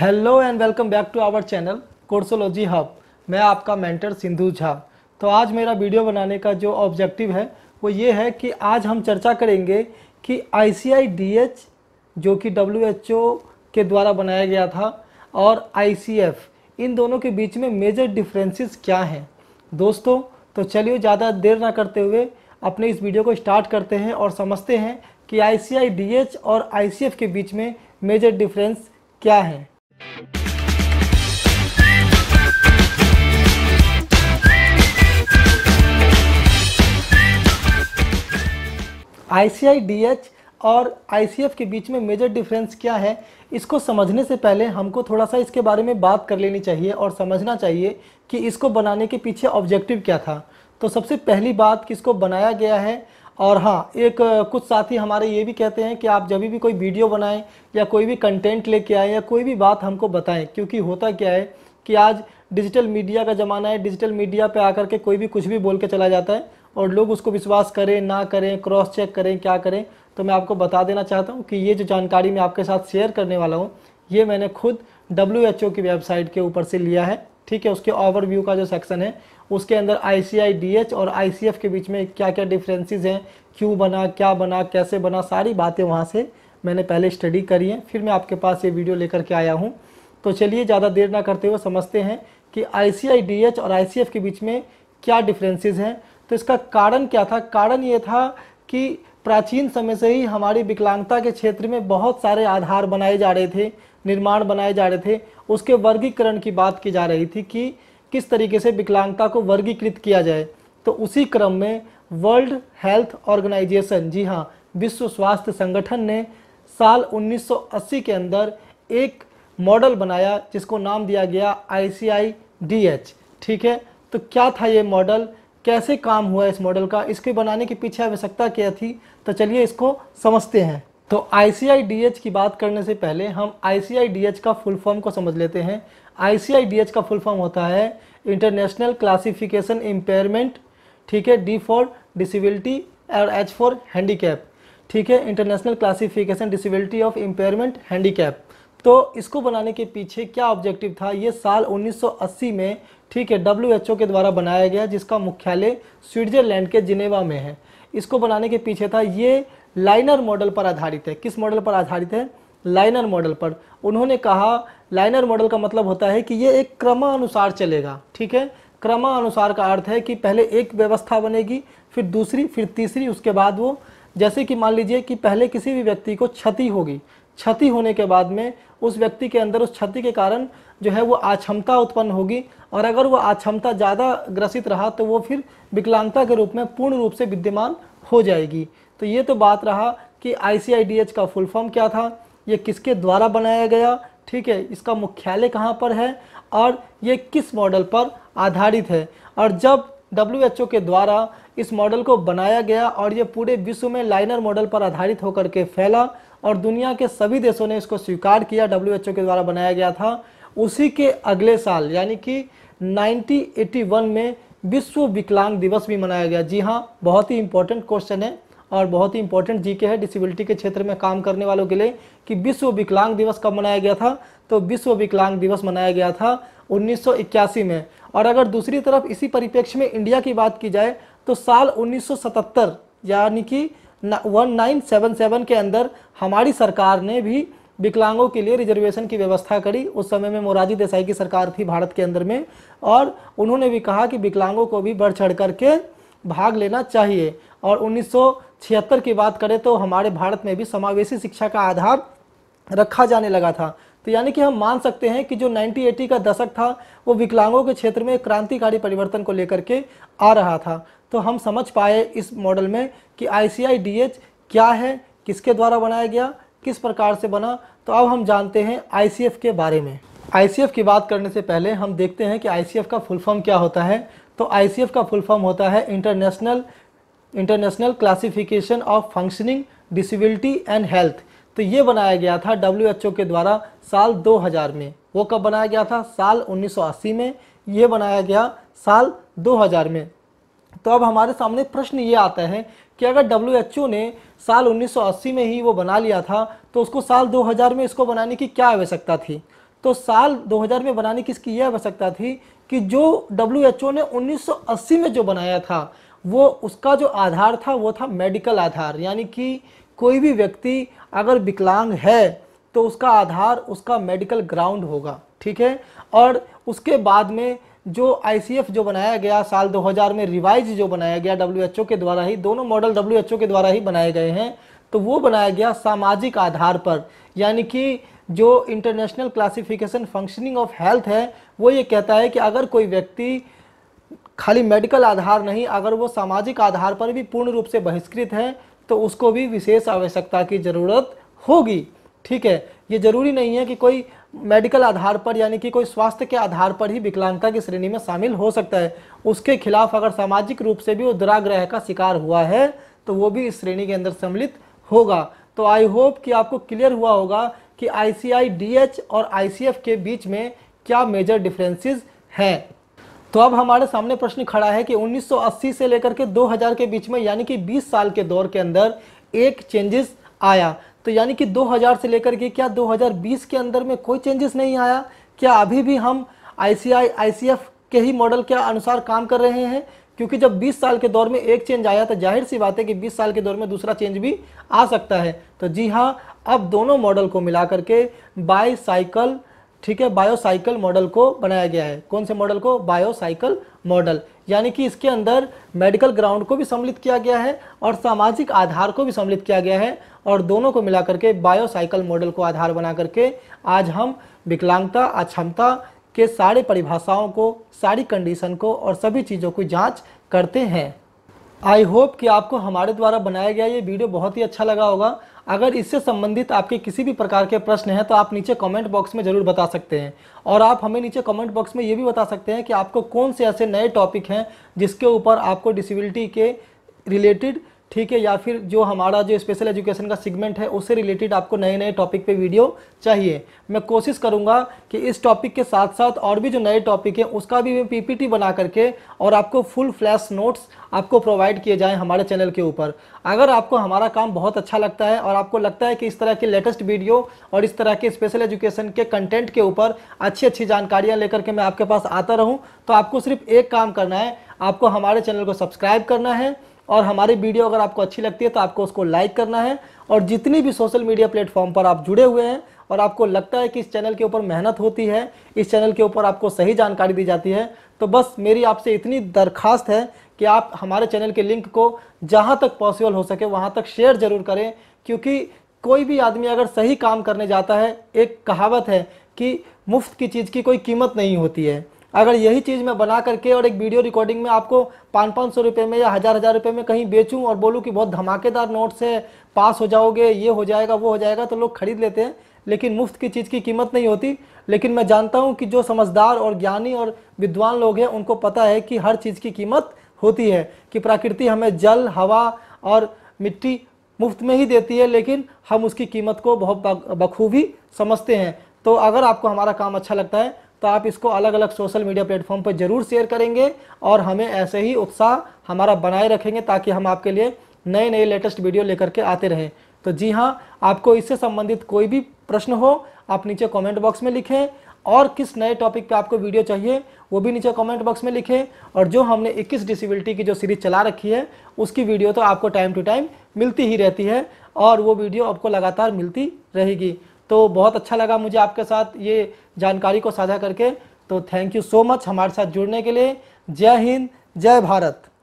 hello and welcome back to our channel Coursology hub मैं आपका mentor Sindhu Jha तो आज मेरा वीडियो बनाने का जो ऑब्जेक्टिव है वो ये है कि आज हम चर्चा करेंगे कि आई जो कि डब्ल्यू के द्वारा बनाया गया था और आई इन दोनों के बीच में मेजर डिफरेंसेस क्या हैं दोस्तों तो चलिए ज़्यादा देर ना करते हुए अपने इस वीडियो को स्टार्ट करते हैं और समझते हैं कि आई और आई के बीच में मेजर डिफरेंस क्या हैं आईसीआईडीएच और आईसीएफ के बीच में मेजर डिफरेंस क्या है इसको समझने से पहले हमको थोड़ा सा इसके बारे में बात कर लेनी चाहिए और समझना चाहिए कि इसको बनाने के पीछे ऑब्जेक्टिव क्या था तो सबसे पहली बात किसको बनाया गया है और हाँ एक कुछ साथी हमारे ये भी कहते हैं कि आप जब भी कोई वीडियो बनाएं या कोई भी कंटेंट लेके आएँ या कोई भी बात हमको बताएं क्योंकि होता क्या है कि आज डिजिटल मीडिया का ज़माना है डिजिटल मीडिया पे आकर के कोई भी कुछ भी बोल के चला जाता है और लोग उसको विश्वास करें ना करें क्रॉस चेक करें क्या करें तो मैं आपको बता देना चाहता हूँ कि ये जो जानकारी मैं आपके साथ शेयर करने वाला हूँ ये मैंने खुद डब्ल्यू की वेबसाइट के ऊपर से लिया है ठीक है उसके ओवरव्यू का जो सेक्शन है उसके अंदर आई और आई के बीच में क्या क्या डिफ्रेंसेज हैं क्यों बना क्या बना कैसे बना सारी बातें वहाँ से मैंने पहले स्टडी करी हैं फिर मैं आपके पास ये वीडियो लेकर के आया हूँ तो चलिए ज़्यादा देर ना करते हुए समझते हैं कि आई और आई के बीच में क्या डिफरेंसेस हैं तो इसका कारण क्या था कारण ये था कि प्राचीन समय से ही हमारी विकलांगता के क्षेत्र में बहुत सारे आधार बनाए जा रहे थे निर्माण बनाए जा रहे थे उसके वर्गीकरण की बात की जा रही थी कि किस तरीके से विकलांगता को वर्गीकृत किया जाए तो उसी क्रम में वर्ल्ड हेल्थ ऑर्गेनाइजेशन जी हाँ विश्व स्वास्थ्य संगठन ने साल 1980 के अंदर एक मॉडल बनाया जिसको नाम दिया गया आई ठीक है तो क्या था ये मॉडल कैसे काम हुआ इस मॉडल का इसके बनाने के पीछे आवश्यकता क्या थी तो चलिए इसको समझते हैं तो आई की बात करने से पहले हम आई का फुल फॉर्म को समझ लेते हैं आई का फुल फॉर्म होता है इंटरनेशनल क्लासिफिकेशन इम्पेयरमेंट ठीक है डी फॉर डिसबिलिटी और एच फॉर हैंडीकैप ठीक है international classification disability of impairment handicap तो इसको बनाने के पीछे क्या ऑब्जेक्टिव था ये साल 1980 में ठीक है डब्ल्यू के द्वारा बनाया गया जिसका मुख्यालय स्विट्जरलैंड के जिनेवा में है इसको बनाने के पीछे था ये लाइनर मॉडल पर आधारित है किस मॉडल पर आधारित है लाइनर मॉडल पर उन्होंने कहा लाइनर मॉडल का मतलब होता है कि ये एक क्रमानुसार चलेगा ठीक है क्रमानुसार का अर्थ है कि पहले एक व्यवस्था बनेगी फिर दूसरी फिर तीसरी उसके बाद वो जैसे कि मान लीजिए कि पहले किसी भी व्यक्ति को क्षति होगी क्षति होने के बाद में उस व्यक्ति के अंदर उस क्षति के कारण जो है वो अक्षमता उत्पन्न होगी और अगर वो अक्षमता ज़्यादा ग्रसित रहा तो वो फिर विकलांगता के रूप में पूर्ण रूप से विद्यमान हो जाएगी तो ये तो बात रहा कि आई का फुल फॉर्म क्या था ये किसके द्वारा बनाया गया ठीक है इसका मुख्यालय कहाँ पर है और ये किस मॉडल पर आधारित है और जब डब्ल्यू के द्वारा इस मॉडल को बनाया गया और ये पूरे विश्व में लाइनर मॉडल पर आधारित होकर के फैला और दुनिया के सभी देशों ने इसको स्वीकार किया डब्ल्यू के द्वारा बनाया गया था उसी के अगले साल यानी कि 1981 में विश्व विकलांग दिवस भी मनाया गया जी हाँ बहुत ही इंपॉर्टेंट क्वेश्चन है और बहुत ही इंपॉर्टेंट जीके है डिसेबिलिटी के क्षेत्र में काम करने वालों के लिए कि विश्व विकलांग दिवस कब मनाया गया था तो विश्व विकलांग दिवस मनाया गया था 1981 में और अगर दूसरी तरफ इसी परिप्रेक्ष्य में इंडिया की बात की जाए तो साल उन्नीस यानी कि सेवन के अंदर हमारी सरकार ने भी विकलांगों के लिए रिजर्वेशन की व्यवस्था करी उस समय में मोराजी देसाई की सरकार थी भारत के अंदर में और उन्होंने भी कहा कि विकलांगों को भी बढ़ चढ़ करके भाग लेना चाहिए और उन्नीस छिहत्तर की बात करें तो हमारे भारत में भी समावेशी शिक्षा का आधार रखा जाने लगा था तो यानी कि हम मान सकते हैं कि जो 1980 का दशक था वो विकलांगों के क्षेत्र में क्रांतिकारी परिवर्तन को लेकर के आ रहा था तो हम समझ पाए इस मॉडल में कि आई क्या है किसके द्वारा बनाया गया किस प्रकार से बना तो अब हम जानते हैं आई के बारे में आई की बात करने से पहले हम देखते हैं कि आई का फुल फॉर्म क्या होता है तो आई का फुल फॉर्म होता है international international classification of functioning disability and health तो ये बनाया गया था डब्ल्यू के द्वारा साल 2000 में वो कब बनाया गया था साल 1980 में ये बनाया गया साल 2000 में तो अब हमारे सामने प्रश्न ये आता है कि अगर डब्ल्यू ने साल 1980 में ही वो बना लिया था तो उसको साल 2000 में इसको बनाने की क्या आवश्यकता थी तो साल 2000 में बनाने की इसकी यह आवश्यकता थी कि जो डब्ल्यू ने 1980 में जो बनाया था वो उसका जो आधार था वो था मेडिकल आधार यानी कि कोई भी व्यक्ति अगर विकलांग है तो उसका आधार उसका मेडिकल ग्राउंड होगा ठीक है और उसके बाद में जो आई जो बनाया गया साल 2000 में रिवाइज जो बनाया गया डब्ल्यू के द्वारा ही दोनों मॉडल डब्ल्यू के द्वारा ही बनाए गए हैं तो वो बनाया गया सामाजिक आधार पर यानी कि जो international classification functioning of health है वो ये कहता है कि अगर कोई व्यक्ति खाली मेडिकल आधार नहीं अगर वो सामाजिक आधार पर भी पूर्ण रूप से बहिष्कृत है तो उसको भी विशेष आवश्यकता की ज़रूरत होगी ठीक है ये जरूरी नहीं है कि कोई मेडिकल आधार पर यानी कि कोई स्वास्थ्य के आधार पर ही विकलांगता की श्रेणी में शामिल हो सकता है उसके खिलाफ अगर सामाजिक रूप से भी वो दुराग्रह का शिकार हुआ है तो वो भी इस श्रेणी के अंदर सम्मिलित होगा तो आई होप कि आपको क्लियर हुआ होगा कि आई और आई के बीच में क्या मेजर डिफरेंसेस हैं तो अब हमारे सामने प्रश्न खड़ा है कि 1980 से लेकर के 2000 के बीच में यानी कि 20 साल के दौर के अंदर एक चेंजेस आया तो यानी कि 2000 से लेकर के क्या 2020 के अंदर में कोई चेंजेस नहीं आया क्या अभी भी हम आई सी के ही मॉडल के अनुसार काम कर रहे हैं क्योंकि जब 20 साल के दौर में एक चेंज आया तो जाहिर सी बात है कि 20 साल के दौर में दूसरा चेंज भी आ सकता है तो जी हाँ अब दोनों मॉडल को मिला करके साइकिल ठीक है बायोसाइकिल मॉडल को बनाया गया है कौन से मॉडल को बायोसाइकिल मॉडल यानी कि इसके अंदर मेडिकल ग्राउंड को भी सम्मिलित किया गया है और सामाजिक आधार को भी सम्मिलित किया गया है और दोनों को मिलाकर के बायोसाइकिल मॉडल को आधार बना करके आज हम विकलांगता अक्षमता के सारे परिभाषाओं को सारी कंडीशन को और सभी चीज़ों की जाँच करते हैं आई होप कि आपको हमारे द्वारा बनाया गया ये वीडियो बहुत ही अच्छा लगा होगा अगर इससे संबंधित आपके किसी भी प्रकार के प्रश्न हैं तो आप नीचे कमेंट बॉक्स में ज़रूर बता सकते हैं और आप हमें नीचे कमेंट बॉक्स में ये भी बता सकते हैं कि आपको कौन से ऐसे नए टॉपिक हैं जिसके ऊपर आपको डिसेबिलिटी के रिलेटेड ठीक है या फिर जो हमारा जो स्पेशल एजुकेशन का सेगमेंट है उससे रिलेटेड आपको नए नए टॉपिक पे वीडियो चाहिए मैं कोशिश करूँगा कि इस टॉपिक के साथ साथ और भी जो नए टॉपिक हैं उसका भी मैं पीपीटी बना करके और आपको फुल फ्लैश नोट्स आपको प्रोवाइड किए जाएँ हमारे चैनल के ऊपर अगर आपको हमारा काम बहुत अच्छा लगता है और आपको लगता है कि इस तरह के लेटेस्ट वीडियो और इस तरह के स्पेशल एजुकेशन के कंटेंट के ऊपर अच्छी अच्छी जानकारियाँ लेकर के मैं आपके पास आता रहूँ तो आपको सिर्फ एक काम करना है आपको हमारे चैनल को सब्सक्राइब करना है और हमारी वीडियो अगर आपको अच्छी लगती है तो आपको उसको लाइक करना है और जितनी भी सोशल मीडिया प्लेटफॉर्म पर आप जुड़े हुए हैं और आपको लगता है कि इस चैनल के ऊपर मेहनत होती है इस चैनल के ऊपर आपको सही जानकारी दी जाती है तो बस मेरी आपसे इतनी दरखास्त है कि आप हमारे चैनल के लिंक को जहाँ तक पॉसिबल हो सके वहाँ तक शेयर ज़रूर करें क्योंकि कोई भी आदमी अगर सही काम करने जाता है एक कहावत है कि मुफ्त की चीज़ की कोई कीमत नहीं होती है अगर यही चीज़ मैं बना करके और एक वीडियो रिकॉर्डिंग में आपको पाँच पाँच सौ रुपये में या हज़ार हज़ार रुपये में कहीं बेचूं और बोलूं कि बहुत धमाकेदार नोट्स से पास हो जाओगे ये हो जाएगा वो हो जाएगा तो लोग खरीद लेते हैं लेकिन मुफ्त की चीज़ की कीमत नहीं होती लेकिन मैं जानता हूँ कि जो समझदार और ज्ञानी और विद्वान लोग हैं उनको पता है कि हर चीज़ की कीमत होती है कि प्रकृति हमें जल हवा और मिट्टी मुफ्त में ही देती है लेकिन हम उसकी कीमत को बहुत बखूबी समझते हैं तो अगर आपको हमारा काम अच्छा लगता है तो आप इसको अलग अलग सोशल मीडिया प्लेटफॉर्म पर जरूर शेयर करेंगे और हमें ऐसे ही उत्साह हमारा बनाए रखेंगे ताकि हम आपके लिए नए नए लेटेस्ट वीडियो लेकर के आते रहें तो जी हाँ आपको इससे संबंधित कोई भी प्रश्न हो आप नीचे कमेंट बॉक्स में लिखें और किस नए टॉपिक पे आपको वीडियो चाहिए वो भी नीचे कमेंट बॉक्स में लिखें और जो हमने 21 डिसेबिलिटी की जो सीरीज चला रखी है उसकी वीडियो तो आपको टाइम टू टाइम मिलती ही रहती है और वो वीडियो आपको लगातार मिलती रहेगी तो बहुत अच्छा लगा मुझे आपके साथ ये जानकारी को साझा करके तो थैंक यू सो मच हमारे साथ जुड़ने के लिए जय हिंद जय भारत